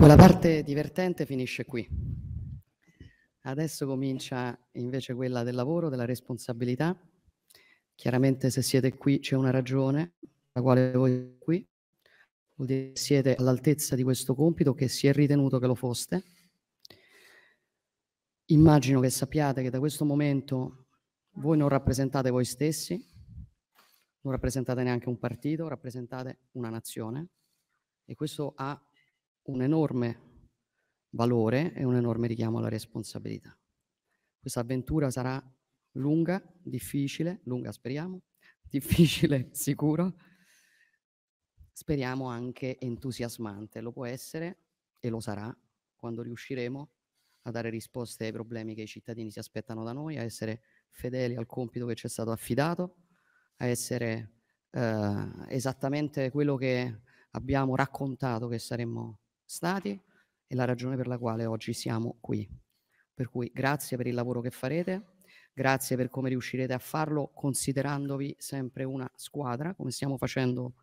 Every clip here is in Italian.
Ecco, la parte divertente finisce qui. Adesso comincia invece quella del lavoro, della responsabilità. Chiaramente se siete qui c'è una ragione per la quale voi siete qui. Vuol dire che siete all'altezza di questo compito, che si è ritenuto che lo foste. Immagino che sappiate che da questo momento voi non rappresentate voi stessi, non rappresentate neanche un partito, rappresentate una nazione e questo ha un enorme valore e un enorme richiamo alla responsabilità. Questa avventura sarà lunga, difficile, lunga speriamo, difficile sicuro, speriamo anche entusiasmante, lo può essere e lo sarà quando riusciremo a dare risposte ai problemi che i cittadini si aspettano da noi, a essere fedeli al compito che ci è stato affidato, a essere eh, esattamente quello che abbiamo raccontato che saremmo stati e la ragione per la quale oggi siamo qui. Per cui grazie per il lavoro che farete, grazie per come riuscirete a farlo considerandovi sempre una squadra, come stiamo facendo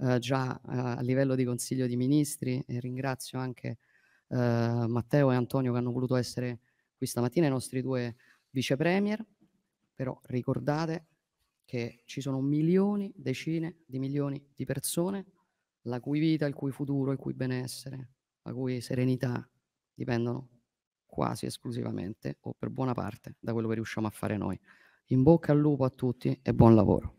eh, già eh, a livello di Consiglio di Ministri e ringrazio anche eh, Matteo e Antonio che hanno voluto essere qui stamattina, i nostri due vice premier, però ricordate che ci sono milioni, decine di milioni di persone la cui vita, il cui futuro, il cui benessere, la cui serenità dipendono quasi esclusivamente o per buona parte da quello che riusciamo a fare noi. In bocca al lupo a tutti e buon lavoro.